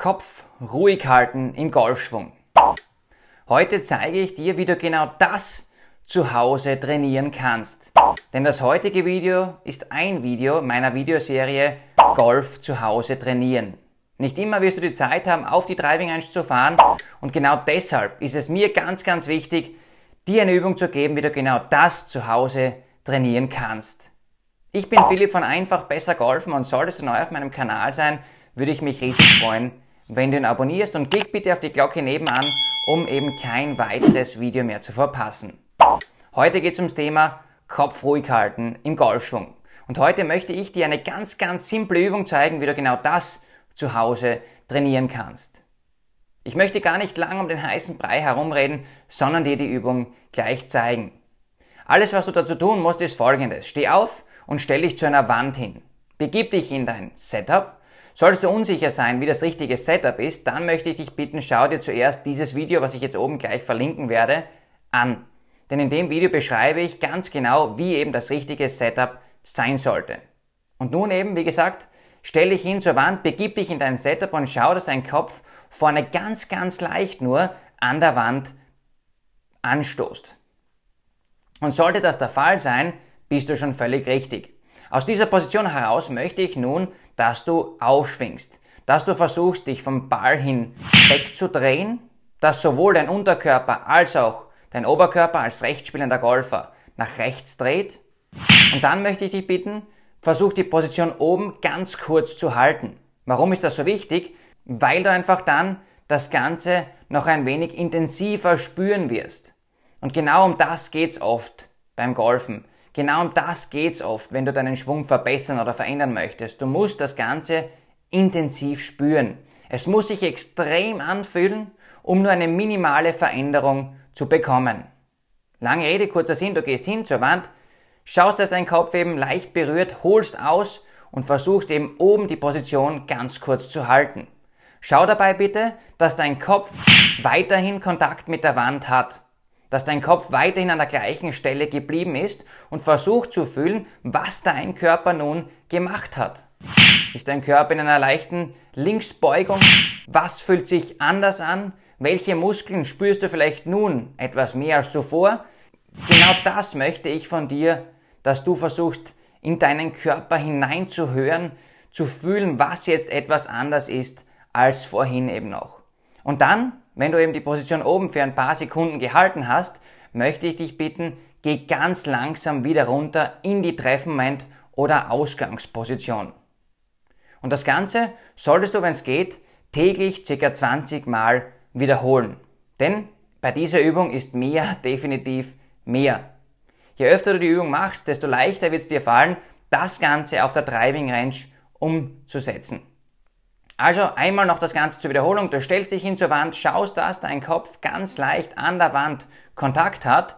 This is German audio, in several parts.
Kopf ruhig halten im Golfschwung. Heute zeige ich dir, wie du genau das zu Hause trainieren kannst. Denn das heutige Video ist ein Video meiner Videoserie Golf zu Hause trainieren. Nicht immer wirst du die Zeit haben, auf die Driving Range zu fahren und genau deshalb ist es mir ganz, ganz wichtig, dir eine Übung zu geben, wie du genau das zu Hause trainieren kannst. Ich bin Philipp von Einfach Besser Golfen und solltest du neu auf meinem Kanal sein, würde ich mich riesig freuen, wenn du ihn abonnierst und klick bitte auf die Glocke nebenan, um eben kein weiteres Video mehr zu verpassen. Heute geht es ums Thema Kopf ruhig halten im Golfschwung. Und heute möchte ich dir eine ganz, ganz simple Übung zeigen, wie du genau das zu Hause trainieren kannst. Ich möchte gar nicht lang um den heißen Brei herumreden, sondern dir die Übung gleich zeigen. Alles, was du dazu tun musst, ist folgendes. Steh auf und stell dich zu einer Wand hin. Begib dich in dein Setup Solltest du unsicher sein, wie das richtige Setup ist, dann möchte ich dich bitten, schau dir zuerst dieses Video, was ich jetzt oben gleich verlinken werde, an. Denn in dem Video beschreibe ich ganz genau, wie eben das richtige Setup sein sollte. Und nun eben, wie gesagt, stell dich hin zur Wand, begib dich in dein Setup und schau, dass dein Kopf vorne ganz, ganz leicht nur an der Wand anstoßt. Und sollte das der Fall sein, bist du schon völlig richtig. Aus dieser Position heraus möchte ich nun dass du aufschwingst, dass du versuchst, dich vom Ball hin wegzudrehen, dass sowohl dein Unterkörper als auch dein Oberkörper als rechtsspielender Golfer nach rechts dreht. Und dann möchte ich dich bitten, versuch die Position oben ganz kurz zu halten. Warum ist das so wichtig? Weil du einfach dann das Ganze noch ein wenig intensiver spüren wirst. Und genau um das geht es oft beim Golfen. Genau um das geht's oft, wenn du deinen Schwung verbessern oder verändern möchtest. Du musst das Ganze intensiv spüren. Es muss sich extrem anfühlen, um nur eine minimale Veränderung zu bekommen. Lange Rede, kurzer Sinn, du gehst hin zur Wand, schaust, dass dein Kopf eben leicht berührt, holst aus und versuchst eben oben die Position ganz kurz zu halten. Schau dabei bitte, dass dein Kopf weiterhin Kontakt mit der Wand hat dass dein Kopf weiterhin an der gleichen Stelle geblieben ist und versucht zu fühlen, was dein Körper nun gemacht hat. Ist dein Körper in einer leichten Linksbeugung? Was fühlt sich anders an? Welche Muskeln spürst du vielleicht nun etwas mehr als zuvor? Genau das möchte ich von dir, dass du versuchst, in deinen Körper hineinzuhören, zu fühlen, was jetzt etwas anders ist als vorhin eben noch. Und dann wenn du eben die Position oben für ein paar Sekunden gehalten hast, möchte ich dich bitten, geh ganz langsam wieder runter in die Treffmoment oder Ausgangsposition. Und das Ganze solltest du, wenn es geht, täglich ca. 20 Mal wiederholen. Denn bei dieser Übung ist mehr definitiv mehr. Je öfter du die Übung machst, desto leichter wird es dir fallen, das Ganze auf der Driving Range umzusetzen. Also einmal noch das Ganze zur Wiederholung. Du stellst dich hin zur Wand, schaust, dass dein Kopf ganz leicht an der Wand Kontakt hat,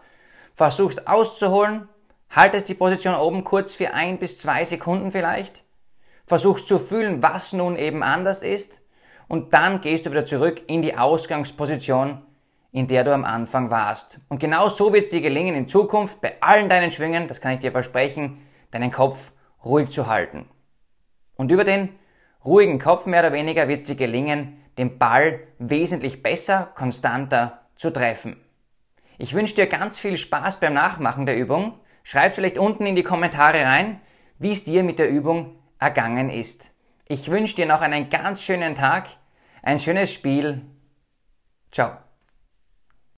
versuchst auszuholen, haltest die Position oben kurz für ein bis zwei Sekunden vielleicht, versuchst zu fühlen, was nun eben anders ist und dann gehst du wieder zurück in die Ausgangsposition, in der du am Anfang warst. Und genau so wird es dir gelingen, in Zukunft bei allen deinen Schwingen, das kann ich dir versprechen, deinen Kopf ruhig zu halten. Und über den ruhigen Kopf mehr oder weniger wird es dir gelingen, den Ball wesentlich besser, konstanter zu treffen. Ich wünsche dir ganz viel Spaß beim Nachmachen der Übung. Schreib vielleicht unten in die Kommentare rein, wie es dir mit der Übung ergangen ist. Ich wünsche dir noch einen ganz schönen Tag, ein schönes Spiel. Ciao.